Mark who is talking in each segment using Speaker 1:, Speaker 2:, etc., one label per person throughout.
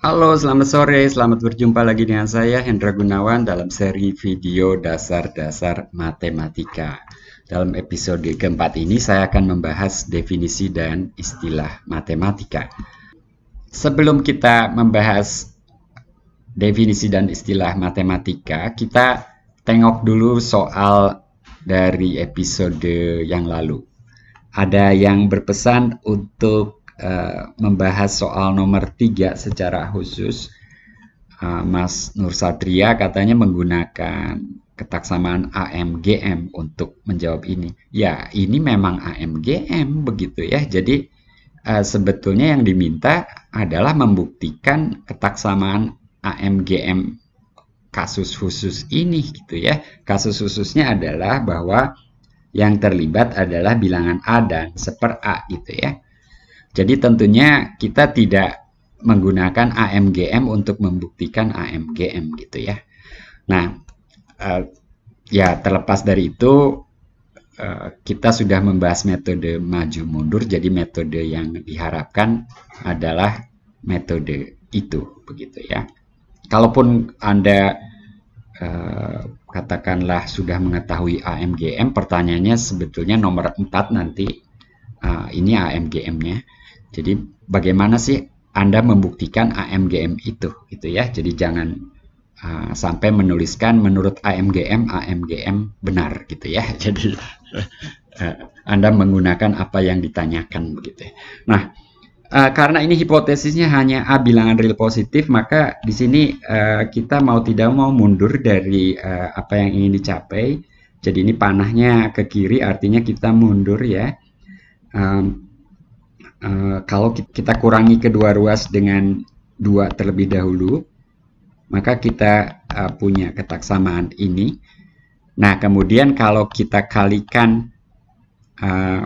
Speaker 1: Halo, selamat sore. Selamat berjumpa lagi dengan saya Hendra Gunawan dalam seri video dasar-dasar matematika. Dalam episode keempat ini saya akan membahas definisi dan istilah matematika. Sebelum kita membahas definisi dan istilah matematika, kita tengok dulu soal dari episode yang lalu. Ada yang berpesan untuk Eh, membahas soal nomor tiga secara khusus, uh, Mas Nur Satria katanya menggunakan ketaksamaan AMGM untuk menjawab ini. Ya, ini memang AMGM begitu ya. Jadi uh, sebetulnya yang diminta adalah membuktikan ketaksamaan AMGM kasus khusus ini gitu ya. Kasus khususnya adalah bahwa yang terlibat adalah bilangan A dan seper A gitu ya. Jadi tentunya kita tidak menggunakan AMGM untuk membuktikan AMGM gitu ya. Nah, uh, ya terlepas dari itu uh, kita sudah membahas metode maju mundur. Jadi metode yang diharapkan adalah metode itu begitu ya. Kalaupun anda eh, katakanlah sudah mengetahui AMGM, pertanyaannya sebetulnya nomor 4 nanti ini AMGM-nya jadi bagaimana sih Anda membuktikan AMGM itu gitu ya. Jadi jangan uh, sampai menuliskan menurut AMGM AMGM benar gitu ya. Jadi uh, Anda menggunakan apa yang ditanyakan begitu. Ya. Nah, uh, karena ini hipotesisnya hanya A bilangan real positif, maka di sini uh, kita mau tidak mau mundur dari uh, apa yang ingin dicapai. Jadi ini panahnya ke kiri, artinya kita mundur ya. Um, Eh, kalau kita kurangi kedua ruas dengan dua terlebih dahulu, maka kita uh, punya ketaksamaan ini. Nah, kemudian kalau kita kalikan uh,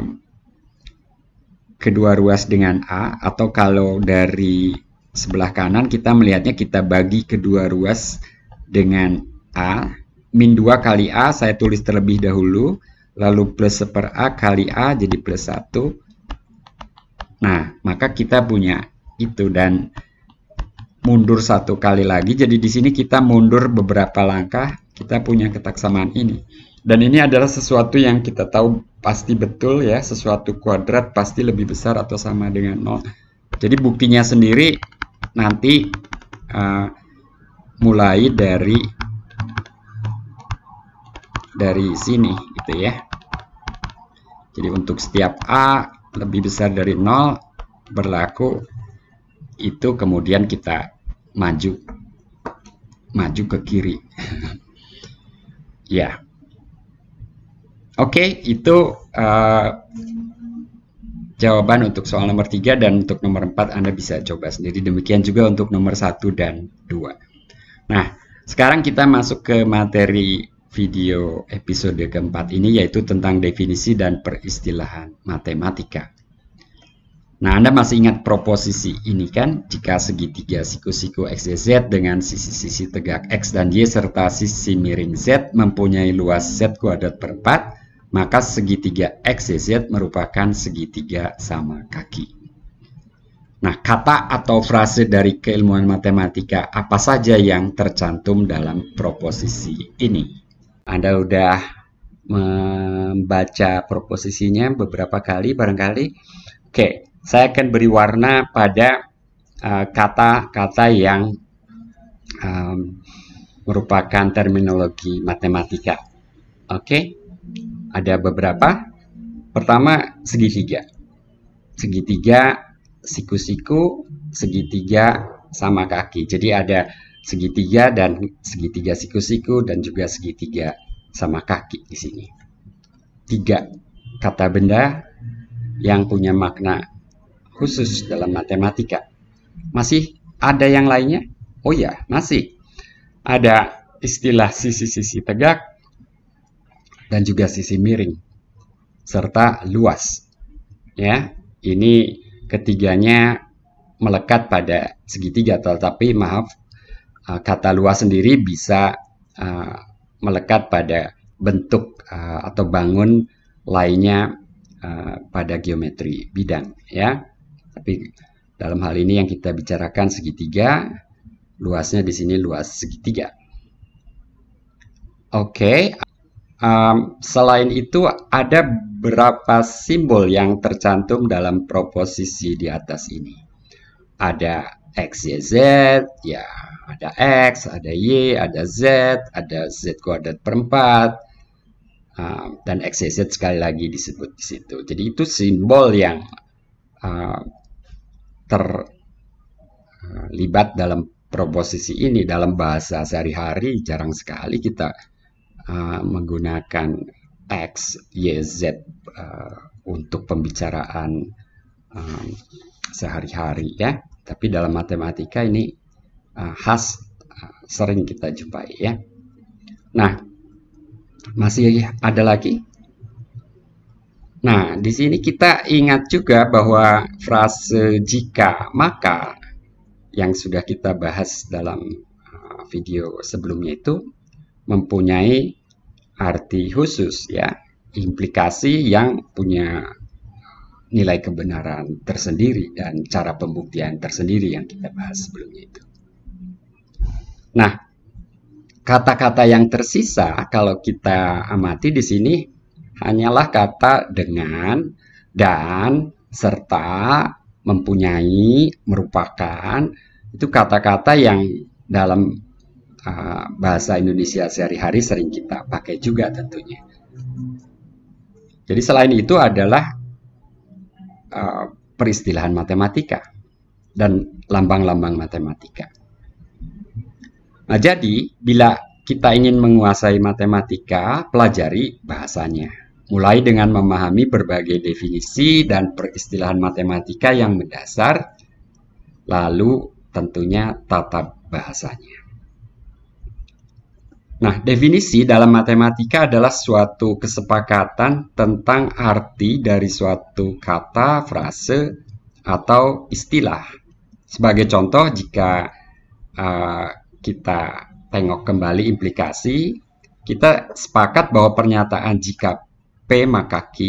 Speaker 1: kedua ruas dengan A, atau kalau dari sebelah kanan kita melihatnya kita bagi kedua ruas dengan A, min 2 kali A saya tulis terlebih dahulu, lalu plus 1 per A kali A jadi plus 1, Nah, maka kita punya itu dan mundur satu kali lagi. Jadi di sini kita mundur beberapa langkah, kita punya ketaksamaan ini. Dan ini adalah sesuatu yang kita tahu pasti betul ya, sesuatu kuadrat pasti lebih besar atau sama dengan 0. Jadi buktinya sendiri nanti uh, mulai dari dari sini gitu ya. Jadi untuk setiap A lebih besar dari 0 berlaku itu kemudian kita maju maju ke kiri ya oke okay, itu uh, jawaban untuk soal nomor 3 dan untuk nomor 4 Anda bisa coba sendiri demikian juga untuk nomor 1 dan 2 nah sekarang kita masuk ke materi video episode keempat ini yaitu tentang definisi dan peristilahan matematika. Nah, Anda masih ingat proposisi ini kan? Jika segitiga siku-siku XYZ dengan sisi-sisi tegak X dan Y serta sisi miring Z mempunyai luas Z kuadrat per 4, maka segitiga XYZ merupakan segitiga sama kaki. Nah, kata atau frase dari keilmuan matematika apa saja yang tercantum dalam proposisi ini? Anda sudah membaca proposisinya beberapa kali barangkali. Oke, saya akan beri warna pada eh, kata-kata uh, yang um, merupakan terminologi matematika. Oke, ada beberapa. Pertama, segitiga. Segitiga, siku-siku, segitiga, sama kaki. Jadi ada segitiga dan segitiga siku-siku dan juga segitiga sama kaki di sini. Tiga kata benda yang punya makna khusus dalam matematika. Masih ada yang lainnya? Oh ya, masih. Ada istilah sisi-sisi tegak dan juga sisi miring serta luas. Ya, ini ketiganya melekat pada segitiga tetapi maaf Uh, kata luas sendiri bisa uh, melekat pada bentuk uh, atau bangun lainnya uh, pada geometri bidang ya. Tapi dalam hal ini yang kita bicarakan segitiga, luasnya di sini luas segitiga. Oke, okay. um, selain itu ada berapa simbol yang tercantum dalam proposisi di atas ini? Ada X, Y, Z, ya ada X, ada Y, ada Z, ada Z kuadrat perempat, uh, dan X, Y, Z sekali lagi disebut di situ. Jadi itu simbol yang uh, ah, terlibat ah, dalam proposisi ini dalam bahasa sehari-hari jarang sekali kita uh, menggunakan X, Y, Z uh, untuk pembicaraan um, sehari-hari ya. Tapi dalam matematika ini uh, khas uh, sering kita jumpai ya. Nah, masih ada lagi. Nah, di sini kita ingat juga bahwa frase jika maka yang sudah kita bahas dalam uh, video sebelumnya itu mempunyai arti khusus ya, implikasi yang punya nilai kebenaran tersendiri dan cara pembuktian tersendiri yang kita bahas sebelumnya itu. Nah, kata-kata yang tersisa kalau kita amati di sini hanyalah kata dengan dan serta mempunyai merupakan itu kata-kata yang dalam uh, bahasa Indonesia sehari-hari sering kita pakai juga tentunya. Jadi selain itu adalah Eh, peristilahan matematika dan lambang-lambang matematika. Nah, jadi bila kita ingin menguasai matematika, pelajari bahasanya. Mulai dengan memahami berbagai definisi dan peristilahan matematika yang mendasar, lalu tentunya tata bahasanya. Nah, definisi dalam matematika adalah suatu kesepakatan tentang arti dari suatu kata, frase, atau istilah. Sebagai contoh, jika uh, kita tengok kembali implikasi, kita sepakat bahwa pernyataan jika P maka Q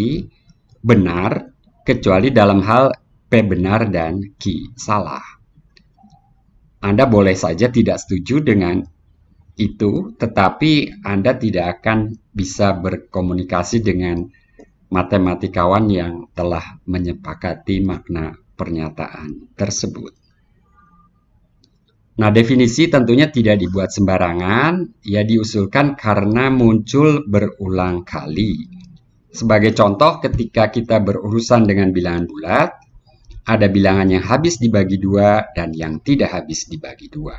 Speaker 1: benar, kecuali dalam hal P benar dan Q salah. Anda boleh saja tidak setuju dengan itu, tetapi Anda tidak akan bisa berkomunikasi dengan matematikawan yang telah menyepakati makna pernyataan tersebut. Nah, definisi tentunya tidak dibuat sembarangan, ya diusulkan karena muncul berulang kali. Sebagai contoh, ketika kita berurusan dengan bilangan bulat, ada bilangan yang habis dibagi dua dan yang tidak habis dibagi dua.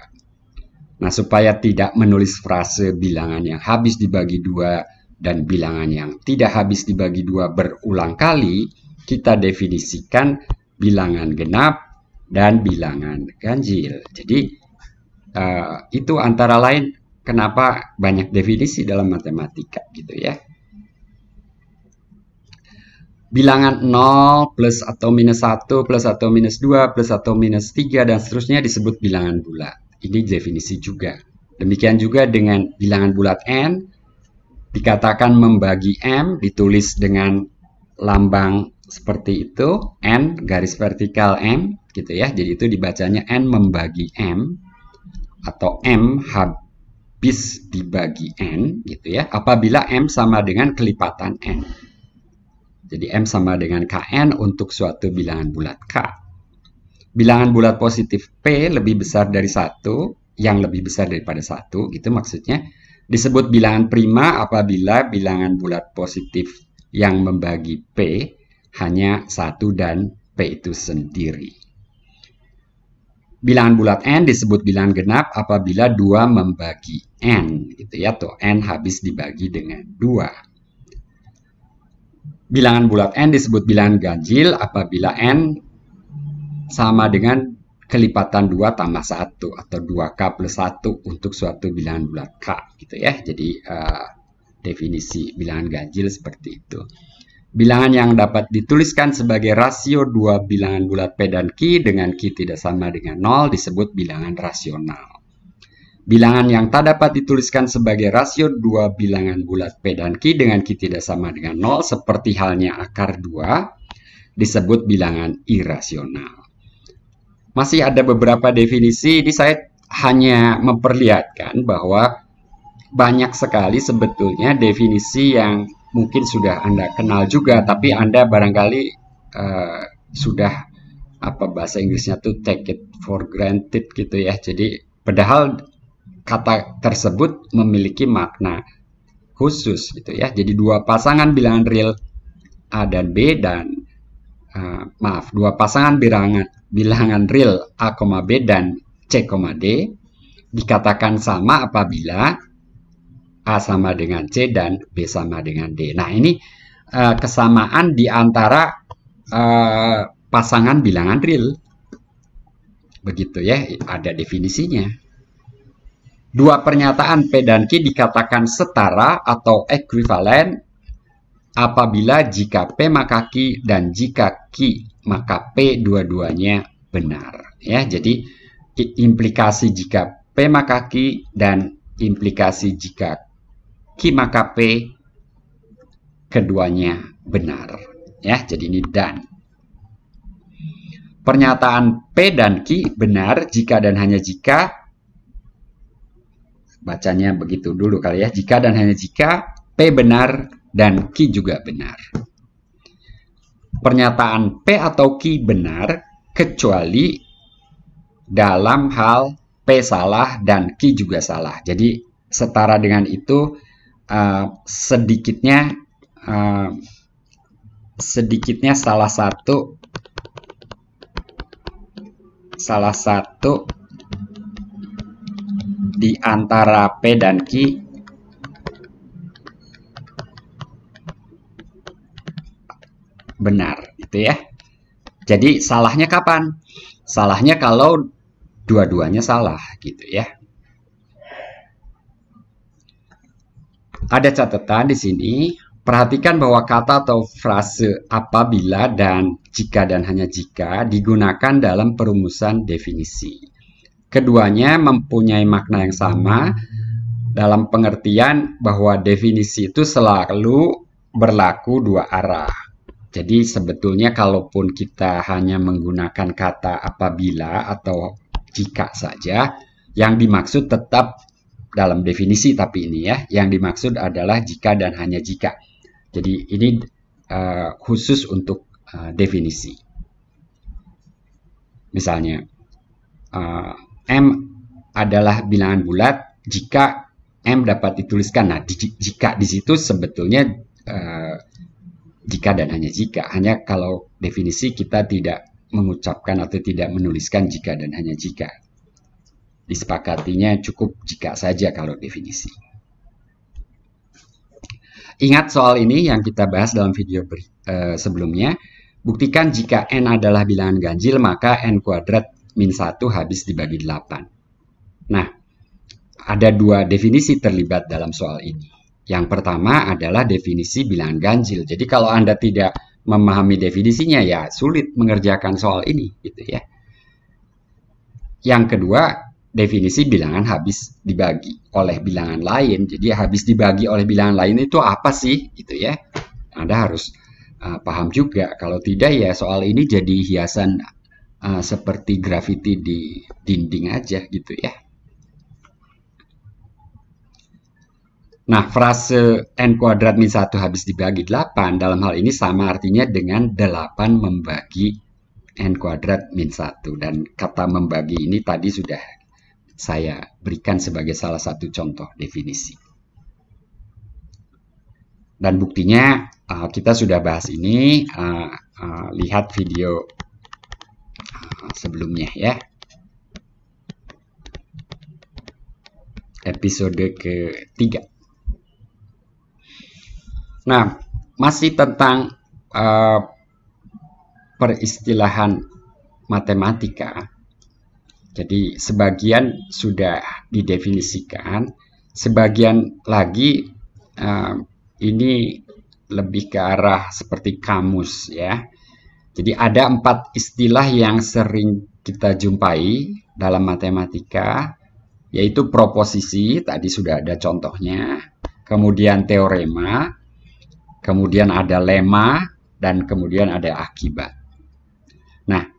Speaker 1: Nah, supaya tidak menulis frase bilangan yang habis dibagi dua dan bilangan yang tidak habis dibagi dua berulang kali, kita definisikan bilangan genap dan bilangan ganjil. Jadi, uh, itu antara lain kenapa banyak definisi dalam matematika gitu ya. Bilangan 0 plus atau minus 1 plus atau minus 2 plus atau minus 3 dan seterusnya disebut bilangan bulat. Ini definisi juga. Demikian juga dengan bilangan bulat N, dikatakan membagi M, ditulis dengan lambang seperti itu, N garis vertikal M, gitu ya. Jadi itu dibacanya N membagi M, atau M habis dibagi N, gitu ya. Apabila M sama dengan kelipatan N. Jadi M sama dengan KN untuk suatu bilangan bulat K bilangan bulat positif P lebih besar dari satu, yang lebih besar daripada satu, gitu maksudnya. Disebut bilangan prima apabila bilangan bulat positif yang membagi P hanya satu dan P itu sendiri. Bilangan bulat N disebut bilangan genap apabila dua membagi N. Gitu ya, tuh N habis dibagi dengan dua. Bilangan bulat N disebut bilangan ganjil apabila N sama dengan kelipatan 2 tambah 1 atau 2K plus 1 untuk suatu bilangan bulat K gitu ya. Jadi uh, definisi bilangan ganjil seperti itu. Bilangan yang dapat dituliskan sebagai rasio dua bilangan bulat P dan Q dengan Q tidak sama dengan 0 disebut bilangan rasional. Bilangan yang tak dapat dituliskan sebagai rasio dua bilangan bulat P dan Q dengan Q tidak sama dengan 0 seperti halnya akar 2 disebut bilangan irasional masih ada beberapa definisi. Di saya hanya memperlihatkan bahwa banyak sekali sebetulnya definisi yang mungkin sudah Anda kenal juga, tapi Anda barangkali uh, sudah apa bahasa Inggrisnya tuh take it for granted gitu ya. Jadi padahal kata tersebut memiliki makna khusus gitu ya. Jadi dua pasangan bilangan real A dan B dan Eh, maaf, dua pasangan bilangan, bilangan real A, B dan C, D dikatakan sama apabila A sama dengan C dan B sama dengan D. Nah, ini uh, kesamaan di antara uh, pasangan bilangan real. Begitu ya, ada definisinya. Dua pernyataan P dan Q dikatakan setara atau ekuivalen apabila jika P maka Q dan jika Q maka P dua-duanya benar ya jadi implikasi jika P maka Q dan implikasi jika Q maka P keduanya benar ya jadi ini dan pernyataan P dan Q benar jika dan hanya jika bacanya begitu dulu kali ya jika dan hanya jika P benar dan Ki juga benar. Pernyataan P atau Ki benar kecuali dalam hal P salah dan Ki juga salah. Jadi setara dengan itu uh, sedikitnya uh, sedikitnya salah satu salah satu di antara P dan Ki benar gitu ya jadi salahnya kapan salahnya kalau dua-duanya salah gitu ya ada catatan di sini perhatikan bahwa kata atau frase apabila dan jika dan hanya jika digunakan dalam perumusan definisi keduanya mempunyai makna yang sama dalam pengertian bahwa definisi itu selalu berlaku dua arah jadi sebetulnya kalaupun kita hanya menggunakan kata apabila atau jika saja, yang dimaksud tetap dalam definisi tapi ini ya, yang dimaksud adalah jika dan hanya jika. Jadi ini uh, khusus untuk uh, definisi. Misalnya, uh, M adalah bilangan bulat jika M dapat dituliskan. Nah, jika di situ sebetulnya uh, jika dan hanya jika. Hanya kalau definisi kita tidak mengucapkan atau tidak menuliskan jika dan hanya jika. Disepakatinya cukup jika saja kalau definisi. Ingat soal ini yang kita bahas dalam video ber, e, sebelumnya. Buktikan jika n adalah bilangan ganjil, maka n kuadrat min 1 habis dibagi 8. Nah, ada dua definisi terlibat dalam soal ini. Yang pertama adalah definisi bilangan ganjil. Jadi kalau Anda tidak memahami definisinya ya sulit mengerjakan soal ini gitu ya. Yang kedua, definisi bilangan habis dibagi oleh bilangan lain. Jadi habis dibagi oleh bilangan lain itu apa sih gitu ya. Anda harus uh, paham juga. Kalau tidak ya soal ini jadi hiasan uh, seperti grafiti di dinding aja gitu ya. Nah, frase n kuadrat min 1 habis dibagi 8 dalam hal ini sama artinya dengan 8 membagi n kuadrat min 1. Dan kata membagi ini tadi sudah saya berikan sebagai salah satu contoh definisi. Dan buktinya uh, kita sudah bahas ini, uh, uh, lihat video sebelumnya ya. Episode ketiga. Nah, masih tentang uh, peristilahan matematika. Jadi sebagian sudah didefinisikan, sebagian lagi uh, ini lebih ke arah seperti kamus ya. Jadi ada empat istilah yang sering kita jumpai dalam matematika, yaitu proposisi, tadi sudah ada contohnya, kemudian teorema, kemudian ada lema, dan kemudian ada akibat. Nah,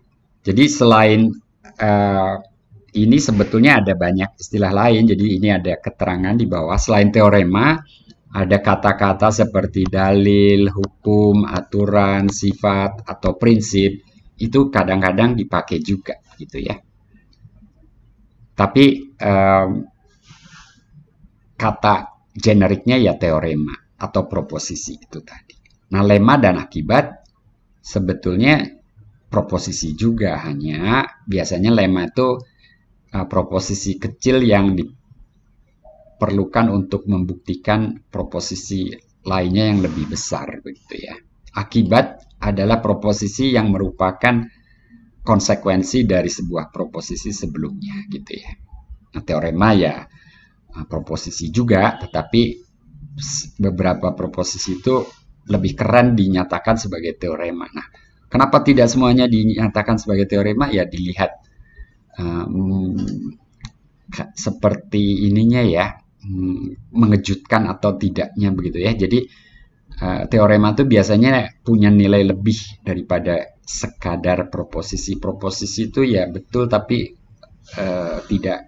Speaker 1: jadi selain uh, ini sebetulnya ada banyak istilah lain, jadi ini ada keterangan di bawah. Selain teorema, ada kata-kata seperti dalil, hukum, aturan, sifat, atau prinsip, itu kadang-kadang dipakai juga gitu ya. Tapi um, kata generiknya ya teorema atau proposisi itu tadi. Nah, lema dan akibat sebetulnya proposisi juga hanya biasanya lema itu uh, proposisi kecil yang diperlukan untuk membuktikan proposisi lainnya yang lebih besar begitu ya. Akibat adalah proposisi yang merupakan konsekuensi dari sebuah proposisi sebelumnya gitu ya. Nah, teorema ya uh, proposisi juga tetapi beberapa proposisi itu lebih keren dinyatakan sebagai teorema. Nah, kenapa tidak semuanya dinyatakan sebagai teorema? Ya dilihat um, seperti ininya ya, um, mengejutkan atau tidaknya begitu ya. Jadi uh, teorema itu biasanya punya nilai lebih daripada sekadar proposisi. Proposisi itu ya betul tapi uh, tidak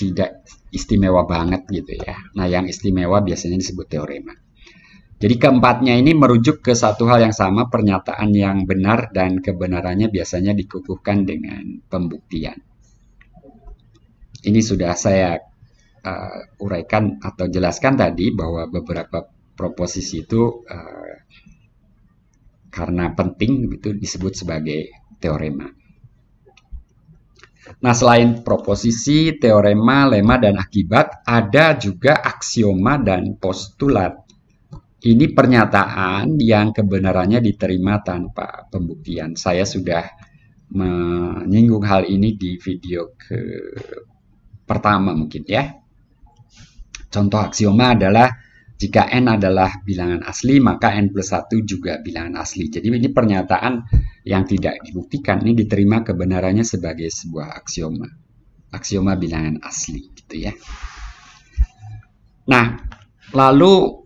Speaker 1: tidak istimewa banget gitu ya. Nah, yang istimewa biasanya disebut teorema. Jadi keempatnya ini merujuk ke satu hal yang sama, pernyataan yang benar dan kebenarannya biasanya dikukuhkan dengan pembuktian. Ini sudah saya uh, uraikan atau jelaskan tadi bahwa beberapa proposisi itu uh, karena penting itu disebut sebagai teorema. Nah, selain proposisi, teorema, lema, dan akibat, ada juga aksioma dan postulat. Ini pernyataan yang kebenarannya diterima tanpa pembuktian. Saya sudah menyinggung hal ini di video ke pertama mungkin ya. Contoh aksioma adalah jika N adalah bilangan asli, maka N plus 1 juga bilangan asli. Jadi ini pernyataan yang tidak dibuktikan, ini diterima kebenarannya sebagai sebuah aksioma. Aksioma bilangan asli, gitu ya. Nah, lalu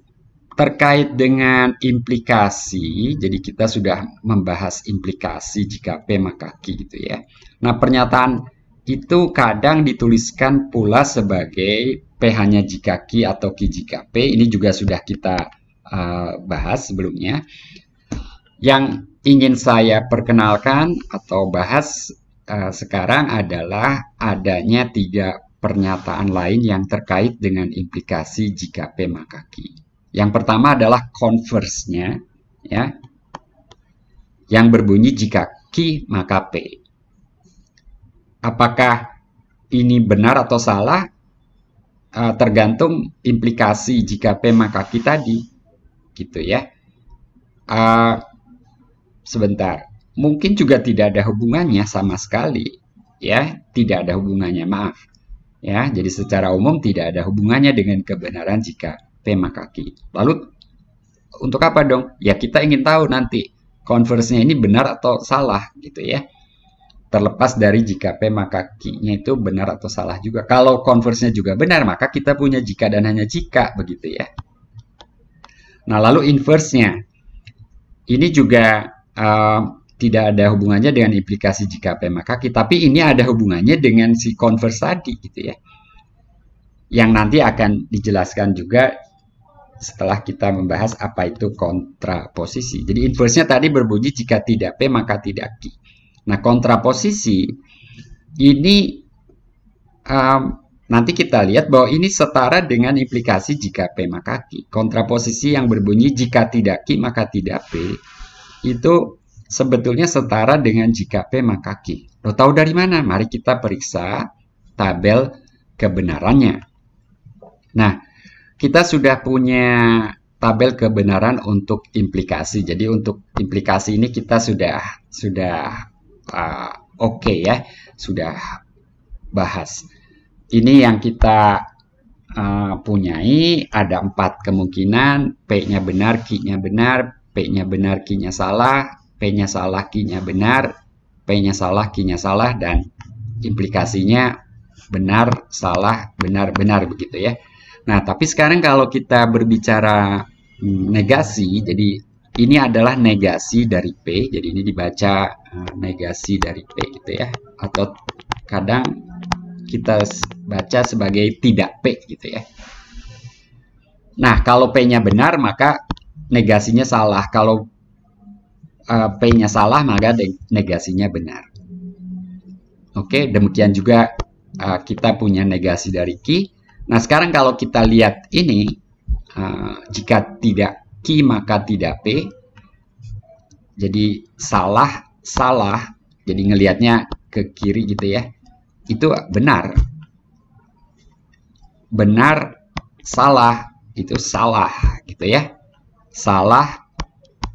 Speaker 1: terkait dengan implikasi, jadi kita sudah membahas implikasi jika P maka Q gitu ya. Nah, pernyataan itu kadang dituliskan pula sebagai pH-nya jika Q atau Q jika P. Ini juga sudah kita uh, bahas sebelumnya. Yang ingin saya perkenalkan atau bahas uh, sekarang adalah adanya tiga pernyataan lain yang terkait dengan implikasi jika P maka Q. Yang pertama adalah converse-nya ya. Yang berbunyi jika Q maka P apakah ini benar atau salah eh, tergantung implikasi jika P maka Q tadi gitu ya eh, sebentar mungkin juga tidak ada hubungannya sama sekali ya tidak ada hubungannya maaf ya jadi secara umum tidak ada hubungannya dengan kebenaran jika P maka Q lalu untuk apa dong ya kita ingin tahu nanti konversinya ini benar atau salah gitu ya terlepas dari jika P maka Q-nya itu benar atau salah juga. Kalau converse-nya juga benar, maka kita punya jika dan hanya jika, begitu ya. Nah, lalu inverse-nya. Ini juga uh, tidak ada hubungannya dengan implikasi jika P maka Q, tapi ini ada hubungannya dengan si converse tadi, gitu ya. Yang nanti akan dijelaskan juga setelah kita membahas apa itu kontraposisi. Jadi inverse-nya tadi berbunyi jika tidak P maka tidak Q. Nah, kontraposisi ini um, nanti kita lihat bahwa ini setara dengan implikasi jika P maka Q. Kontraposisi yang berbunyi jika tidak Q maka tidak P itu sebetulnya setara dengan jika P maka Q. Lo tahu dari mana? Mari kita periksa tabel kebenarannya. Nah, kita sudah punya tabel kebenaran untuk implikasi. Jadi untuk implikasi ini kita sudah sudah Ah, oke okay ya sudah bahas. Ini yang kita uh, punyai ada empat kemungkinan p-nya benar, q-nya benar, p-nya benar, q-nya salah, p-nya salah, q-nya benar, p-nya salah, q-nya salah dan implikasinya benar, salah, benar, benar begitu ya. Nah, tapi sekarang kalau kita berbicara hmm, negasi, jadi ini adalah negasi dari P, jadi ini dibaca eh, negasi dari P gitu ya, atau kadang kita baca sebagai tidak P gitu ya. Nah, kalau P-nya benar maka negasinya salah, kalau uh, P-nya salah maka negasinya benar. Oke, demikian juga eh, kita punya negasi dari Q. Nah, sekarang kalau kita lihat ini, jika tidak ki maka tidak p jadi salah salah jadi ngelihatnya ke kiri gitu ya itu benar benar salah itu salah gitu ya salah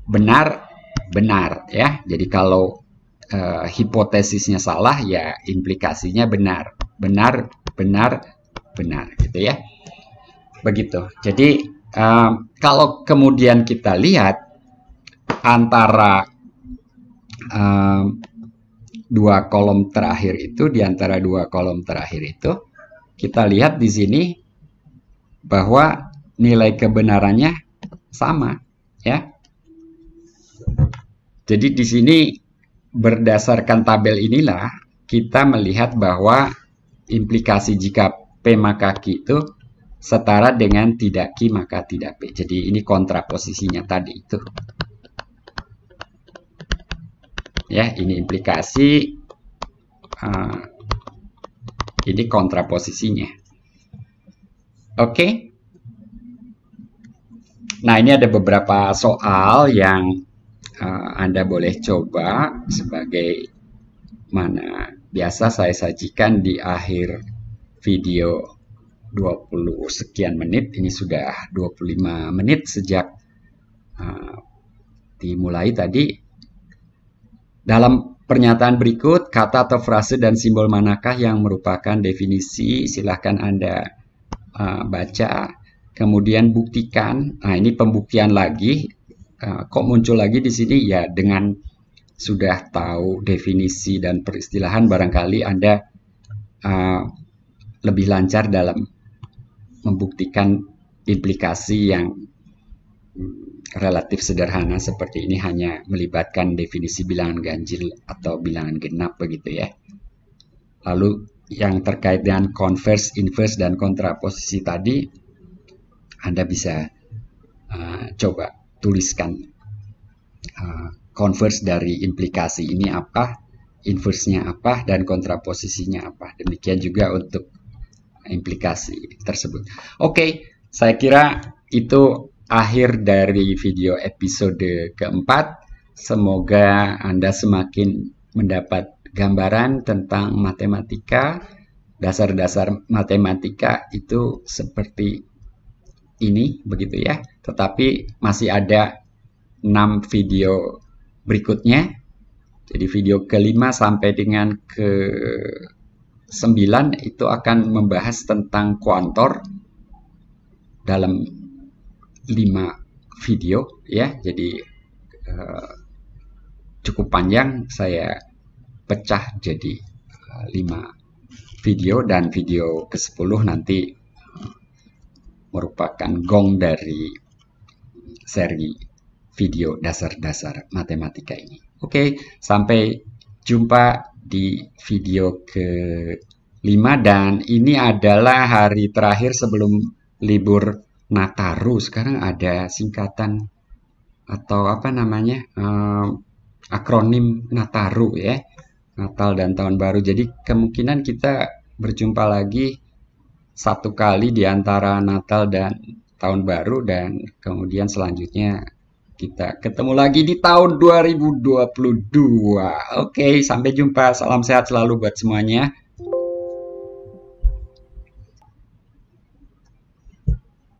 Speaker 1: benar benar ya jadi kalau eh, hipotesisnya salah ya implikasinya benar benar benar benar gitu ya begitu jadi kalau kemudian kita lihat antara uh, dua kolom terakhir itu, di antara dua kolom terakhir itu, kita lihat di sini bahwa nilai kebenarannya sama, ya. Jadi di sini berdasarkan tabel inilah kita melihat bahwa implikasi jika P maka Q itu setara dengan tidak Q maka tidak P. Jadi ini kontraposisinya tadi itu. Ya, ini implikasi uh, ini kontraposisinya. Oke. Okay. Nah, ini ada beberapa soal yang uh, Anda boleh coba sebagai mana biasa saya sajikan di akhir video 20 sekian menit ini sudah 25 menit sejak uh, dimulai tadi dalam pernyataan berikut kata atau frase dan simbol manakah yang merupakan definisi silahkan Anda uh, baca kemudian buktikan nah ini pembuktian lagi uh, kok muncul lagi di sini ya dengan sudah tahu definisi dan peristilahan barangkali Anda uh, lebih lancar dalam membuktikan implikasi yang relatif sederhana seperti ini hanya melibatkan definisi bilangan ganjil atau bilangan genap begitu ya. Lalu yang terkait dengan converse, inverse, dan kontraposisi tadi, Anda bisa uh, coba tuliskan uh, converse dari implikasi ini apa, inverse-nya apa, dan kontraposisinya apa. Demikian juga untuk implikasi tersebut. Oke, okay, saya kira itu akhir dari video episode keempat. Semoga Anda semakin mendapat gambaran tentang matematika. Dasar-dasar matematika itu seperti ini, begitu ya. Tetapi masih ada 6 video berikutnya. Jadi video kelima sampai dengan ke 9 itu akan membahas tentang kuantor dalam 5 video ya. Jadi eh, cukup panjang saya pecah jadi 5 eh, video dan video ke-10 nanti merupakan gong dari seri video dasar-dasar matematika ini. Oke, sampai jumpa di video ke-5 dan ini adalah hari terakhir sebelum libur Nataru. Sekarang ada singkatan atau apa namanya um, akronim Nataru ya. Natal dan Tahun Baru. Jadi kemungkinan kita berjumpa lagi satu kali di antara Natal dan Tahun Baru dan kemudian selanjutnya kita ketemu lagi di tahun 2022. Oke, sampai jumpa. Salam sehat selalu buat semuanya.